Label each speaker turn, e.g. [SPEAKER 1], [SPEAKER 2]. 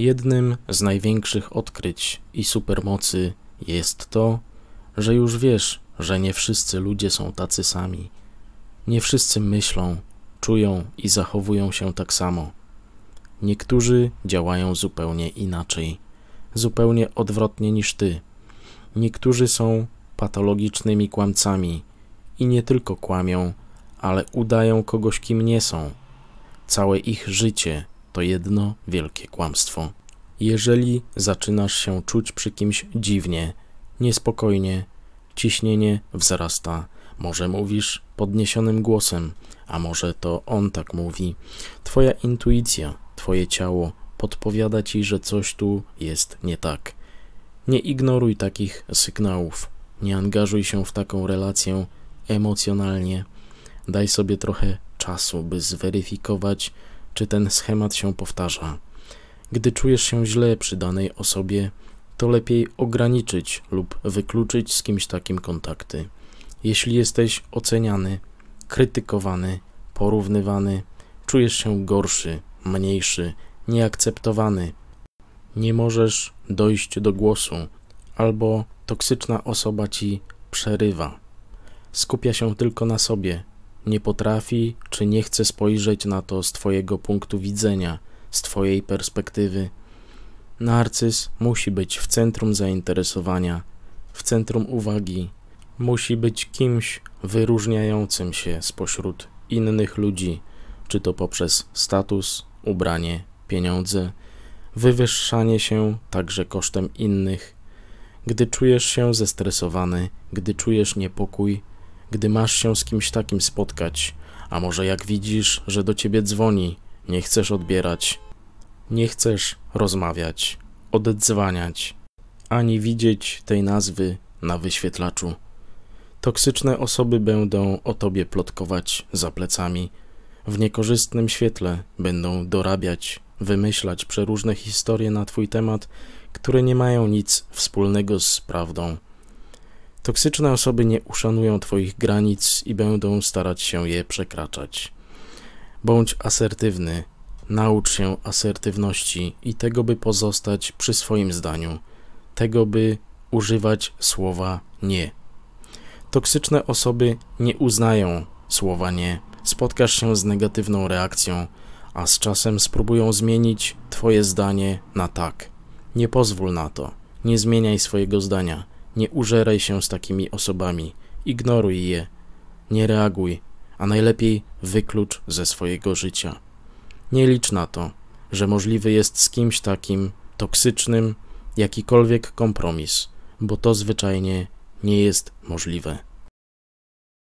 [SPEAKER 1] Jednym z największych odkryć i supermocy jest to, że już wiesz, że nie wszyscy ludzie są tacy sami. Nie wszyscy myślą, czują i zachowują się tak samo. Niektórzy działają zupełnie inaczej, zupełnie odwrotnie niż ty. Niektórzy są patologicznymi kłamcami i nie tylko kłamią, ale udają kogoś, kim nie są. Całe ich życie to jedno wielkie kłamstwo. Jeżeli zaczynasz się czuć przy kimś dziwnie, niespokojnie, ciśnienie wzrasta, może mówisz podniesionym głosem, a może to on tak mówi. Twoja intuicja, twoje ciało podpowiada ci, że coś tu jest nie tak. Nie ignoruj takich sygnałów, nie angażuj się w taką relację emocjonalnie. Daj sobie trochę czasu, by zweryfikować czy ten schemat się powtarza. Gdy czujesz się źle przy danej osobie, to lepiej ograniczyć lub wykluczyć z kimś takim kontakty. Jeśli jesteś oceniany, krytykowany, porównywany, czujesz się gorszy, mniejszy, nieakceptowany, nie możesz dojść do głosu, albo toksyczna osoba ci przerywa. Skupia się tylko na sobie, nie potrafi czy nie chce spojrzeć na to z Twojego punktu widzenia, z Twojej perspektywy. Narcyz musi być w centrum zainteresowania, w centrum uwagi, musi być kimś wyróżniającym się spośród innych ludzi, czy to poprzez status, ubranie, pieniądze, wywyższanie się także kosztem innych. Gdy czujesz się zestresowany, gdy czujesz niepokój, gdy masz się z kimś takim spotkać, a może jak widzisz, że do ciebie dzwoni, nie chcesz odbierać, nie chcesz rozmawiać, odedzwaniać, ani widzieć tej nazwy na wyświetlaczu. Toksyczne osoby będą o tobie plotkować za plecami, w niekorzystnym świetle będą dorabiać, wymyślać przeróżne historie na twój temat, które nie mają nic wspólnego z prawdą. Toksyczne osoby nie uszanują Twoich granic i będą starać się je przekraczać. Bądź asertywny, naucz się asertywności i tego, by pozostać przy swoim zdaniu, tego, by używać słowa nie. Toksyczne osoby nie uznają słowa nie. Spotkasz się z negatywną reakcją, a z czasem spróbują zmienić Twoje zdanie na tak. Nie pozwól na to. Nie zmieniaj swojego zdania. Nie użeraj się z takimi osobami, ignoruj je, nie reaguj, a najlepiej wyklucz ze swojego życia. Nie licz na to, że możliwy jest z kimś takim toksycznym jakikolwiek kompromis, bo to zwyczajnie nie jest możliwe.